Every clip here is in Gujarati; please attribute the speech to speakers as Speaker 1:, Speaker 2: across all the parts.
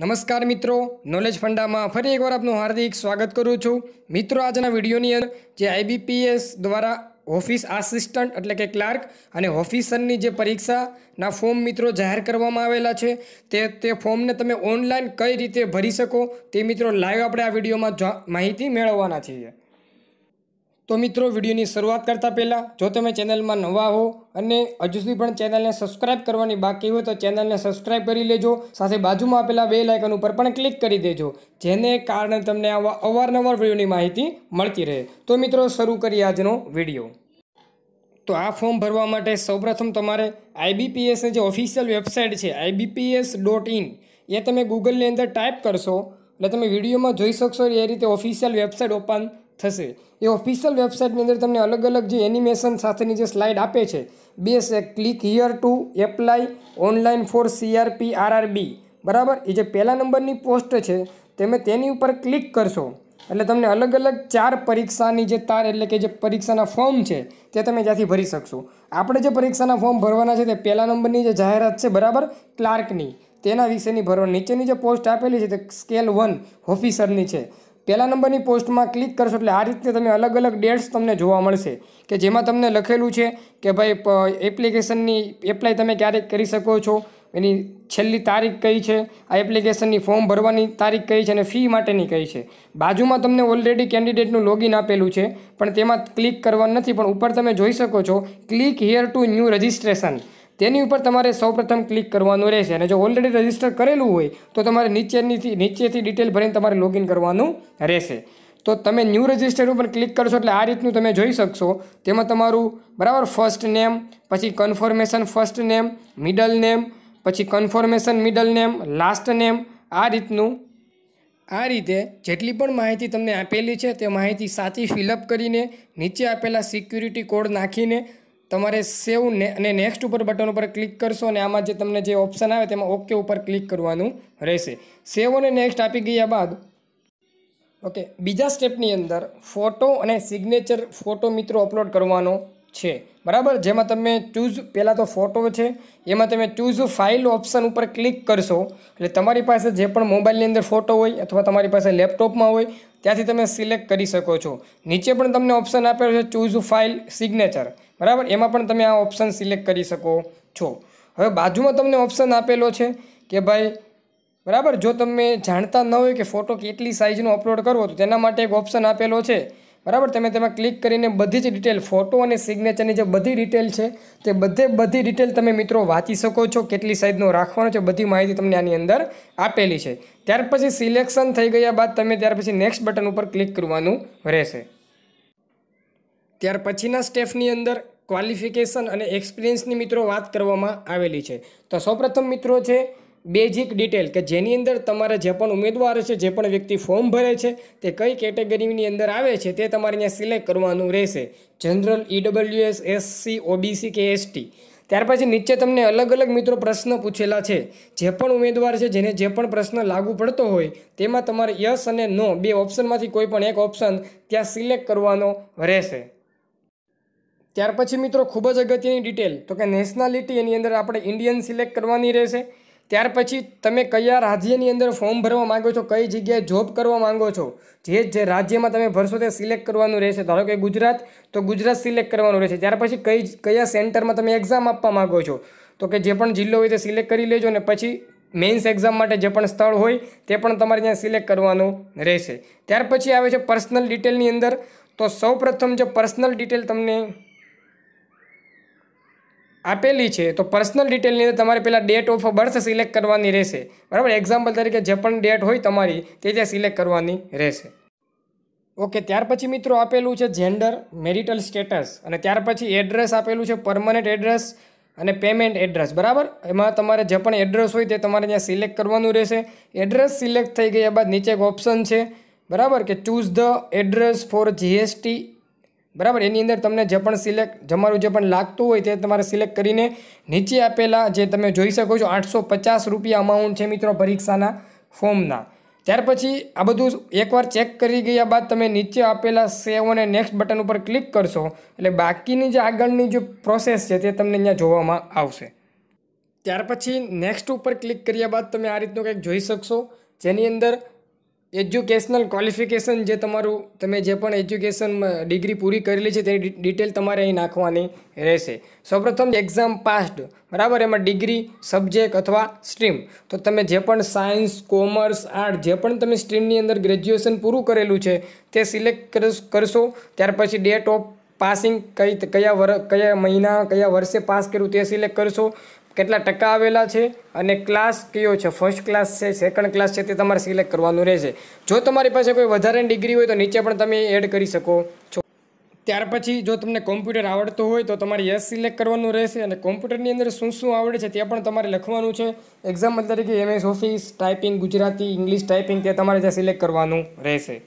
Speaker 1: નમસ્કાર મિત્રો નોલેજ ફંડામાં ફરી એકવાર આપનું હાર્દિક સ્વાગત કરું છું મિત્રો આજના વિડીયોની અંદર જે આઈબીપીએસ દ્વારા ઓફિસ આસિસ્ટન્ટ એટલે કે ક્લાર્ક અને ઓફિસરની જે પરીક્ષાના ફોર્મ મિત્રો જાહેર કરવામાં આવેલા છે તે તે ફોર્મને તમે ઓનલાઈન કઈ રીતે ભરી શકો તે મિત્રો લાઈવ આપણે આ વિડીયોમાં માહિતી મેળવવાના છીએ તો મિત્રો વિડીયોની શરૂઆત કરતાં પહેલાં જો તમે ચેનલમાં નવા હો અને હજુ સુધી પણ ચેનલને સબસ્ક્રાઇબ કરવાની બાકી હોય તો ચેનલને સબસ્ક્રાઇબ કરી લેજો સાથે બાજુમાં આપેલા બે લાઇકન ઉપર પણ ક્લિક કરી દેજો જેને કારણે તમને આવા અવારનવાર વિડીયોની માહિતી મળતી રહે તો મિત્રો શરૂ કરીએ આજનો વિડીયો તો આ ફોર્મ ભરવા માટે સૌપ્રથમ તમારે આઈબીપીએસની જે ઓફિશિયલ વેબસાઇટ છે આઈબીપીએસ ડોટ ઇન એ તમે ગૂગલની અંદર ટાઈપ કરશો એટલે તમે વિડીયોમાં જોઈ શકશો એ રીતે ઓફિશિયલ વેબસાઇટ ઓપન થશે એ ઓફિશિયલ વેબસાઇટની અંદર તમને અલગ અલગ જે એનિમેશન સાથેની જે સ્લાઇડ આપે છે બે છે click here to apply online for CRP RRB બરાબર એ જે પહેલા નંબરની પોસ્ટ છે તમે તેની ઉપર ક્લિક કરશો એટલે તમને અલગ અલગ ચાર પરીક્ષાની જે તાર એટલે કે જે પરીક્ષાના ફોર્મ છે તે તમે જ્યાંથી ભરી શકશો આપણે જે પરીક્ષાના ફોર્મ ભરવાના છે તે પહેલા નંબરની જે જાહેરાત છે બરાબર ક્લાર્કની તેના વિશેની ભરવા નીચેની જે પોસ્ટ આપેલી છે તે સ્કેલ વન ઓફિસરની છે પહેલા નંબરની પોસ્ટમાં ક્લિક કરશો એટલે આ રીતે તમે અલગ અલગ ડેટ્સ તમને જોવા મળશે કે જેમાં તમને લખેલું છે કે ભાઈ એપ્લિકેશનની એપ્લાય તમે ક્યારેક કરી શકો છો એની છેલ્લી તારીખ કઈ છે આ એપ્લિકેશનની ફોર્મ ભરવાની તારીખ કઈ છે અને ફી માટેની કઈ છે બાજુમાં તમને ઓલરેડી કેન્ડિડેટનું લોગિન આપેલું છે પણ તેમાં ક્લિક કરવાનું નથી પણ ઉપર તમે જોઈ શકો છો click here to new registration તેની ઉપર તમારે સૌપ્રથમ ક્લિક કરવાનું રહેશે અને જો ઓલરેડી રજિસ્ટર કરેલું હોય તો તમારે નીચેની નીચેથી ડિટેલ ભરીને તમારે લોગિન કરવાનું રહેશે તો તમે ન્યૂ રજિસ્ટર ઉપર ક્લિક કરશો એટલે આ રીતનું તમે જોઈ શકશો તેમાં તમારું બરાબર ફર્સ્ટ નેમ પછી confirmation first name middle name પછી confirmation middle name last name આ રીતનું આ રીતે જેટલી પણ માહિતી તમને આપેલી છે તે માહિતી સાચી ફિલઅપ કરીને નીચે આપેલા સિક્યુરિટી કોડ નાખીને તમારે સેવ ને અને નેક્સ્ટ ઉપર બટન ઉપર ક્લિક કરશો અને આમાં જે તમને જે ઓપ્શન આવે તેમાં ઓકે ઉપર ક્લિક કરવાનું રહેશે સેવ અને નેક્સ્ટ આપી ગયા બાદ ઓકે બીજા સ્ટેપની અંદર ફોટો અને સિગ્નેચર ફોટો મિત્રો અપલોડ કરવાનો છે બરાબર જેમાં તમે ચૂઝ પહેલાં તો ફોટો છે એમાં તમે ચૂઝ ફાઇલ ઓપ્શન ઉપર ક્લિક કરશો એટલે તમારી પાસે જે પણ મોબાઈલની અંદર ફોટો હોય અથવા તમારી પાસે લેપટોપમાં હોય ત્યાંથી તમે સિલેક્ટ કરી શકો છો નીચે પણ તમને ઓપ્શન આપેલો છે ચૂઝ ફાઇલ સિગ્નેચર બરાબર એમાં પણ તમે આ ઓપ્શન સિલેક્ટ કરી શકો છો હવે બાજુમાં તમને ઓપ્શન આપેલો છે કે ભાઈ બરાબર જો તમે જાણતા ન હોય કે ફોટો કેટલી સાઇઝનો અપલોડ કરવો તો તેના માટે એક ઓપ્શન આપેલો છે બરાબર તમે તેમાં ક્લિક કરીને બધી જ ડિટેલ ફોટો અને સિગ્નેચરની જે બધી ડિટેલ છે તે બધે બધી ડિટેલ તમે મિત્રો વાંચી શકો છો કેટલી સાઇઝનો રાખવાનો છે બધી માહિતી તમને આની અંદર આપેલી છે ત્યાર પછી સિલેક્શન થઈ ગયા બાદ તમે ત્યાર પછી નેક્સ્ટ બટન ઉપર ક્લિક કરવાનું રહેશે ત્યાર પછીના સ્ટેપની અંદર ક્વોલિફિકેશન અને એક્સપિરિયન્સની મિત્રો વાત કરવામાં આવેલી છે તો સૌપ્રથમ મિત્રો છે બેઝિક ડિટેલ કે જેની અંદર તમારે જે પણ ઉમેદવાર છે જે પણ વ્યક્તિ ફોર્મ ભરે છે તે કઈ કેટેગરીની અંદર આવે છે તે તમારે અહીંયા સિલેક્ટ કરવાનું રહેશે જનરલ ઈડબલ્યુએસ એસસી ઓબીસી કે એસટી ત્યાર પછી નીચે તમને અલગ અલગ મિત્રો પ્રશ્ન પૂછેલા છે જે પણ ઉમેદવાર છે જેને જે પણ પ્રશ્ન લાગુ પડતો હોય તેમાં તમારે યસ અને નો બે ઓપ્શનમાંથી કોઈ પણ એક ઓપ્શન ત્યાં સિલેક્ટ કરવાનો રહેશે ત્યાર પછી મિત્રો ખૂબ જ અગત્યની ડિટેલ તો કે નેશનાલિટી એની અંદર આપણે ઇન્ડિયન સિલેક્ટ કરવાની રહેશે ત્યાર પછી તમે કયા રાજ્યની અંદર ફોર્મ ભરવા માગો છો કઈ જગ્યાએ જોબ કરવા માગો છો જે જે રાજ્યમાં તમે ભરશો તે સિલેક્ટ કરવાનું રહેશે ધારો કે ગુજરાત તો ગુજરાત સિલેક્ટ કરવાનું રહેશે ત્યાર પછી કઈ કયા સેન્ટરમાં તમે એક્ઝામ આપવા માગો છો તો કે જે પણ જિલ્લો હોય તે સિલેક્ટ કરી લેજો અને પછી મેન્સ એક્ઝામ માટે જે પણ સ્થળ હોય તે પણ તમારે ત્યાં સિલેક્ટ કરવાનું રહેશે ત્યાર પછી આવે છે પર્સનલ ડિટેલની અંદર તો સૌપ્રથમ જે પર્સનલ ડિટેલ તમને આપેલી છે તો પર્સનલ ડિટેલની અંદર તમારે પહેલાં ડેટ ઓફ બર્થ સિલેક્ટ કરવાની રહેશે બરાબર એક્ઝામ્પલ તરીકે જે પણ ડેટ હોય તમારી તે ત્યાં સિલેક્ટ કરવાની રહેશે ઓકે ત્યાર પછી મિત્રો આપેલું છે જેન્ડર મેરિટલ સ્ટેટસ અને ત્યાર પછી એડ્રેસ આપેલું છે પરમનન્ટ એડ્રેસ અને પેમેન્ટ એડ્રેસ બરાબર એમાં તમારે જે પણ એડ્રેસ હોય તે તમારે ત્યાં સિલેક્ટ કરવાનું રહેશે એડ્રેસ સિલેક્ટ થઈ ગયા બાદ નીચે એક ઓપ્શન છે બરાબર કે choose the address for GST બરાબર એની અંદર તમને જે પણ સિલેક્ટ તમારું જે પણ લાગતું હોય તે તમારે સિલેક્ટ કરીને નીચે આપેલા જે તમે જોઈ શકો છો આઠસો પચાસ રૂપિયા અમાઉન્ટ છે મિત્રો પરીક્ષાના ફોર્મના ત્યાર પછી આ બધું એકવાર ચેક કરી ગયા બાદ તમે નીચે આપેલા સેવ અને નેક્સ્ટ બટન ઉપર ક્લિક કરશો એટલે બાકીની જે આગળની જે પ્રોસેસ છે તે તમને અહીંયા જોવામાં આવશે ત્યાર પછી નેક્સ્ટ ઉપર ક્લિક કર્યા બાદ તમે આ રીતનું કંઈક જોઈ શકશો જેની અંદર એજ્યુકેશનલ ક્વોલિફિકેશન જે તમારું તમે જે પણ એજ્યુકેશનમાં ડિગ્રી પૂરી કરેલી છે તેની ડિટેલ તમારે અહીં નાખવાની રહેશે સૌપ્રથમ એક્ઝામ પાસ્ટ બરાબર એમાં ડિગ્રી સબ્જેક્ટ અથવા સ્ટ્રીમ તો તમે જે પણ સાયન્સ કોમર્સ આર્ટ જે પણ તમે સ્ટ્રીમની અંદર ગ્રેજ્યુએશન પૂરું કરેલું છે તે સિલેક્ટ કરશો ત્યાર પછી ડેટ ઓફ પાસિંગ કઈ કયા વર કયા મહિના કયા વર્ષે પાસ કર્યું તે સિલેક્ટ કરશો કેટલા ટકા આવેલા છે અને ક્લાસ કયો છે ફર્સ્ટ ક્લાસ છે સેકન્ડ ક્લાસ છે તે તમારે સિલેક્ટ કરવાનું રહેશે જો તમારી પાસે કોઈ વધારાની ડિગ્રી હોય તો નીચે પણ તમે એડ કરી શકો છો ત્યાર પછી જો તમને કોમ્પ્યુટર આવડતું હોય તો તમારે યસ સિલેક્ટ કરવાનું રહેશે અને કોમ્પ્યુટરની અંદર શું શું આવડે છે તે પણ તમારે લખવાનું છે એક્ઝામ્પલ તરીકે MS office typing Gujarati English typing તે તમારે ત્યાં સિલેક્ટ કરવાનું રહેશે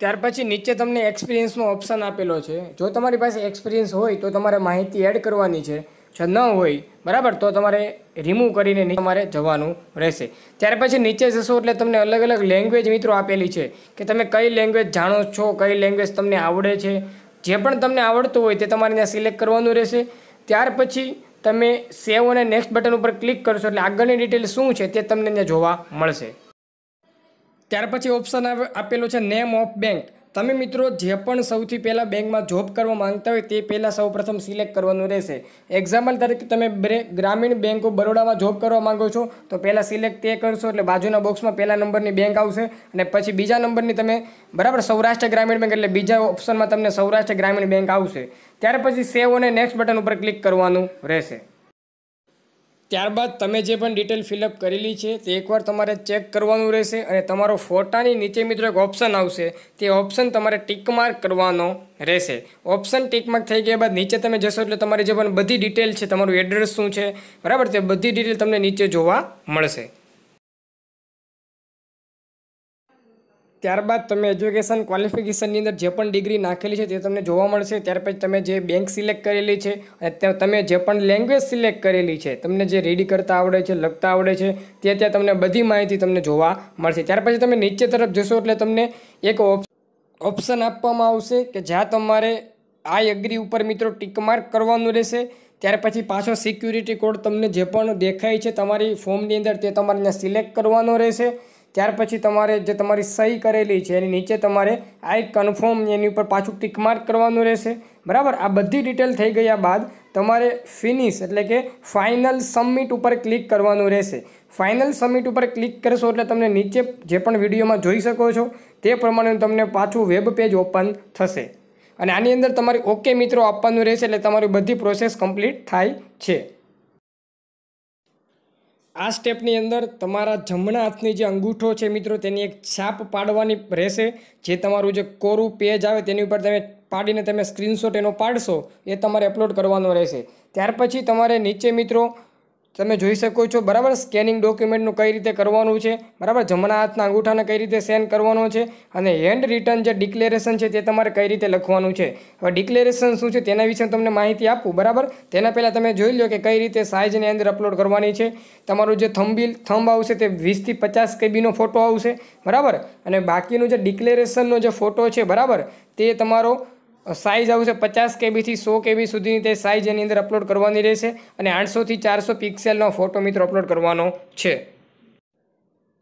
Speaker 1: ત્યાર પછી નીચે તમને એક્સપિરિયન્સનો ઓપ્શન આપેલો છે જો તમારી પાસે એક્સપિરિયન્સ હોય તો તમારે માહિતી એડ કરવાની છે ન હોય બરાબર તો તમારે રિમૂવ કરીને તમારે જવાનું રહેશે ત્યાર પછી નીચે જશો એટલે તમને અલગ અલગ લેંગ્વેજ મિત્રો આપેલી છે કે તમે કઈ લેંગ્વેજ જાણો છો કઈ લેંગ્વેજ તમને આવડે છે જે પણ તમને આવડતું હોય તે તમારે ત્યાં સિલેક્ટ કરવાનું રહેશે ત્યાર પછી તમે સેવ અને નેક્સ્ટ બટન ઉપર ક્લિક કરશો એટલે આગળની ડિટેલ શું છે તે તમને ત્યાં જોવા મળશે ત્યાર પછી ઓપ્શન આપેલું છે નેમ ઓફ બેંક તમે મિત્રો જે પણ સૌથી પહેલાં બેંકમાં જોબ કરવા માંગતા હોય તે પહેલાં સૌપ્રથમ સિલેક્ટ કરવાનું રહેશે એક્ઝામ્પલ તરીકે તમે ગ્રામીણ બેંક ઓફ બરોડામાં જોબ કરવા માગો છો તો પહેલાં સિલેક્ટ તે કરશો એટલે બાજુના બોક્સમાં પહેલા નંબરની બેંક આવશે અને પછી બીજા નંબરની તમે બરાબર સૌરાષ્ટ્ર ગ્રામીણ બેંક એટલે બીજા ઓપ્શનમાં તમને સૌરાષ્ટ્ર ગ્રામીણ બેંક આવશે ત્યાર પછી સેવ અને નેક્સ્ટ બટન ઉપર ક્લિક કરવાનું રહેશે ત્યારબાદ તમે જે પણ ડિટેલ ફિલઅપ કરેલી છે તે એકવાર તમારે ચેક કરવાનું રહેશે અને તમારો ફોટાની નીચે મિત્રો એક ઓપ્શન આવશે તે ઓપ્શન તમારે ટીક માર્ક કરવાનો રહેશે ઓપ્શન ટીકમાર્ક થઈ ગયા બાદ નીચે તમે જશો એટલે તમારી જે પણ બધી ડિટેલ છે તમારું એડ્રેસ શું છે બરાબર તે બધી ડિટેલ તમને નીચે જોવા મળશે ત્યારબાદ તમે એજ્યુકેશન ક્વોલિફિકેશનની અંદર જે પણ ડિગ્રી નાખેલી છે તે તમને જોવા મળશે ત્યાર પછી તમે જે બેંક સિલેક્ટ કરેલી છે અને તમે જે પણ લેંગ્વેજ સિલેક્ટ કરેલી છે તમને જે રીડ કરતા આવડે છે લખતા આવડે છે તે ત્યાં તમને બધી માહિતી તમને જોવા મળશે ત્યાર પછી તમે નીચે તરફ જશો એટલે તમને એક ઓપ્શન આપવામાં આવશે કે જ્યાં તમારે આ એગ્રી ઉપર મિત્રો ટીક માર્ક કરવાનું રહેશે ત્યાર પછી પાછો સિક્યુરિટી કોડ તમને જે પણ દેખાય છે તમારી ફોર્મની અંદર તે તમારે સિલેક્ટ કરવાનો રહેશે ત્યાર પછી તમારે જે તમારી સહી કરેલી છે એની નીચે તમારે આઈ કન્ફર્મ એની ઉપર પાછું ટીક માર્ક કરવાનું રહેશે બરાબર આ બધી ડિટેલ થઈ ગયા બાદ તમારે ફિનિશ એટલે કે ફાઇનલ સબમિટ ઉપર ક્લિક કરવાનું રહેશે ફાઇનલ સબમિટ ઉપર ક્લિક કરશો એટલે તમને નીચે જે પણ વિડીયોમાં જોઈ શકો છો તે પ્રમાણે તમને પાછું વેબ પેજ ઓપન થશે અને આની અંદર તમારે ઓકે મિત્રો આપવાનું રહેશે એટલે તમારી બધી પ્રોસેસ કમ્પ્લીટ થાય છે આ સ્ટેપની અંદર તમારા જમણા હાથની જે અંગૂઠો છે મિત્રો તેની એક છાપ પાડવાની રહેશે જે તમારું જે કોરું પેજ આવે તેની ઉપર તમે પાડીને તમે સ્ક્રીનશોટ એનો પાડશો એ તમારે અપલોડ કરવાનો રહેશે ત્યાર પછી તમારે નીચે મિત્રો તમે જોઈ શકો છો બરાબર સ્કેનિંગ ડોક્યુમેન્ટનું કઈ રીતે કરવાનું છે બરાબર જમણા હાથના અંગૂઠાને કઈ રીતે સેન્ડ કરવાનો છે અને હેન્ડ રિટર્ન જે ડિક્લેરેશન છે તે તમારે કઈ રીતે લખવાનું છે હવે ડિક્લેરેશન શું છે તેના વિશે તમને માહિતી આપું બરાબર તેના પહેલાં તમે જોઈ લો કે કઈ રીતે સાઇઝની અંદર અપલોડ કરવાની છે તમારું જે થંબિલ થંબ આવશે તે વીસથી પચાસ કેબીનો ફોટો આવશે બરાબર અને બાકીનું જે ડિક્લેરેશનનો જે ફોટો છે બરાબર તે તમારો સાઇઝ આવશે પચાસ કેબીથી સો કેબી સુધીની તે સાઇઝ એની અંદર અપલોડ કરવાની રહેશે અને આઠસોથી ચારસો પિક્સેલનો ફોટો મિત્રો અપલોડ કરવાનો છે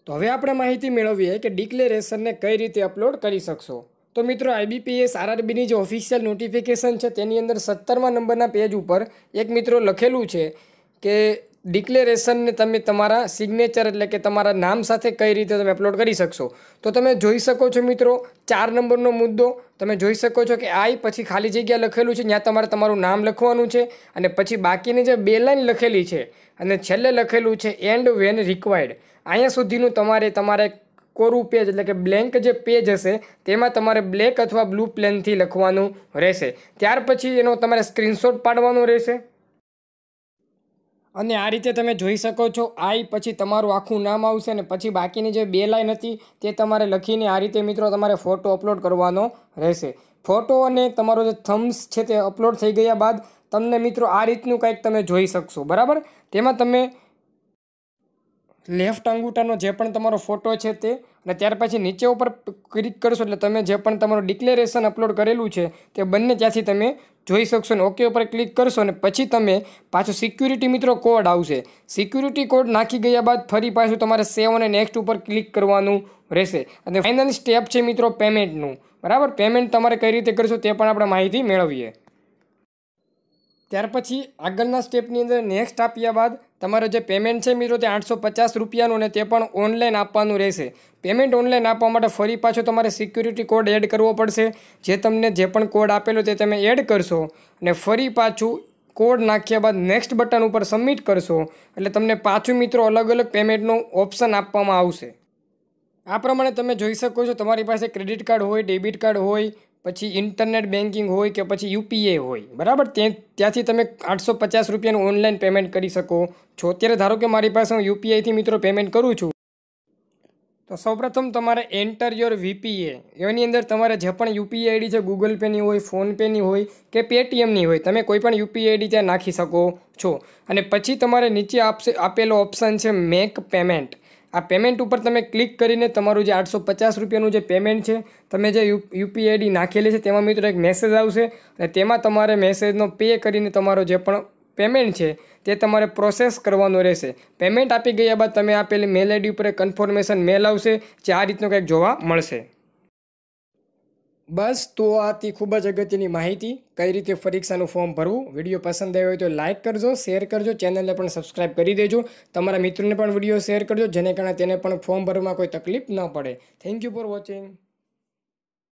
Speaker 1: તો હવે આપણે માહિતી મેળવીએ કે ડિક્લેરેશનને કઈ રીતે અપલોડ કરી શકશો તો મિત્રો આઈબીપીએસ આરઆરબીની જે ઓફિશિયલ નોટિફિકેશન છે તેની અંદર સત્તરમા નંબરના પેજ ઉપર એક મિત્રો લખેલું છે કે ડિક્લેરેશનને તમે તમારા સિગ્નેચર એટલે કે તમારા નામ સાથે કઈ રીતે તમે અપલોડ કરી શકશો તો તમે જોઈ શકો છો મિત્રો ચાર નંબરનો મુદ્દો તમે જોઈ શકો છો કે આઈ પછી ખાલી જગ્યા લખેલું છે જ્યાં તમારે તમારું નામ લખવાનું છે અને પછી બાકીની જે બે લાઇન લખેલી છે અને છેલ્લે લખેલું છે એન્ડ વેન રિક્વાયર્ડ અહીંયા સુધીનું તમારે તમારે કોરું પેજ એટલે કે બ્લેન્ક જે પેજ હશે તેમાં તમારે બ્લેક અથવા બ્લુ પ્લેનથી લખવાનું રહેશે ત્યાર પછી એનો તમારે સ્ક્રીનશોટ પાડવાનો રહેશે અને આ રીતે તમે જોઈ શકો છો આઈ પછી તમારું આખું નામ આવશે અને પછી બાકીની જે બે લાઈન હતી તે તમારે લખીને આ રીતે મિત્રો તમારે ફોટો અપલોડ કરવાનો રહેશે ફોટો અને તમારો જે થમ્સ છે તે અપલોડ થઈ ગયા બાદ તમને મિત્રો આ રીતનું કંઈક તમે જોઈ શકશો બરાબર તેમાં તમે લેફ્ટ અંગૂઠાનો જે પણ તમારો ફોટો છે તે અને ત્યાર પછી નીચે ઉપર ક્લિક કરશો એટલે તમે જે પણ તમારું ડિક્લેરેશન અપલોડ કરેલું છે તે બંને ત્યાંથી તમે જોઈ શકશો અને ઓકે ઉપર ક્લિક કરશો અને પછી તમે પાછો સિક્યુરિટી મિત્રો કોડ આવશે સિક્યુરિટી કોડ નાખી ગયા બાદ ફરી પાછું તમારે સેવ અને નેક્સ્ટ ઉપર ક્લિક કરવાનું રહેશે અને ફાઇનલ સ્ટેપ છે મિત્રો પેમેન્ટનું બરાબર પેમેન્ટ તમારે કઈ રીતે કરશો તે પણ આપણે માહિતી મેળવીએ ત્યાર પછી આગળના સ્ટેપની અંદર નેક્સ્ટ આપ્યા બાદ તમારો જે પેમેન્ટ છે મિત્રો તે આઠસો પચાસ રૂપિયાનું અને તે પણ ઓનલાઈન આપવાનું રહેશે પેમેન્ટ ઓનલાઈન આપવા માટે ફરી પાછો તમારે સિક્યુરિટી કોડ એડ કરવો પડશે જે તમને જે પણ કોડ આપેલો તે તમે એડ કરશો અને ફરી પાછું કોડ નાખ્યા બાદ નેક્સ્ટ બટન ઉપર સબમિટ કરશો એટલે તમને પાછું મિત્રો અલગ અલગ પેમેન્ટનું ઓપ્શન આપવામાં આવશે આ પ્રમાણે તમે જોઈ શકો છો તમારી પાસે ક્રેડિટ કાર્ડ હોય ડેબિટ કાર્ડ હોય પછી ઇન્ટરનેટ બેન્કિંગ હોય કે પછી યુપીઆઈ હોય બરાબર તે ત્યાંથી તમે આઠસો પચાસ રૂપિયાનું ઓનલાઈન પેમેન્ટ કરી શકો છો અત્યારે ધારો કે મારી પાસે હું યુપીઆઈથી મિત્રો પેમેન્ટ કરું છું તો સૌપ્રથમ તમારે એન્ટર યોર વીપીએ એની અંદર તમારે જે પણ યુપીઆઈ આઈડી છે ગૂગલ પેની હોય ફોનપેની હોય કે પેટીએમની હોય તમે કોઈ પણ યુપીઆઈ આઈડી ત્યાં નાખી શકો છો અને પછી તમારે નીચે આપશે આપેલો ઓપ્શન છે મેક પેમેન્ટ આ પેમેન્ટ ઉપર તમે ક્લિક કરીને તમારું જે આઠસો પચાસ રૂપિયાનું જે પેમેન્ટ છે તમે જે યુપીઆઈ આઈડી નાખેલી છે તેમાં મિત્રો એક મેસેજ આવશે અને તેમાં તમારે મેસેજનો પે કરીને તમારો જે પણ પેમેન્ટ છે તે તમારે પ્રોસેસ કરવાનો રહેશે પેમેન્ટ આપી ગયા બાદ તમે આપેલી મેલ આઈડી ઉપર કન્ફર્મેશન મેલ આવશે જે આ રીતનું કંઈક જોવા મળશે બસ તો આથી ખૂબ જ અગત્યની માહિતી કઈ રીતે પરીક્ષાનું ફોર્મ ભરવું વિડીયો પસંદ આવ્યો હોય તો લાઇક કરજો શેર કરજો ચેનલને પણ સબસ્ક્રાઇબ કરી દેજો તમારા મિત્રોને પણ વિડીયો શેર કરજો જેને કારણે તેને પણ ફોર્મ ભરવામાં કોઈ તકલીફ ન પડે થેન્ક યુ ફોર વોચિંગ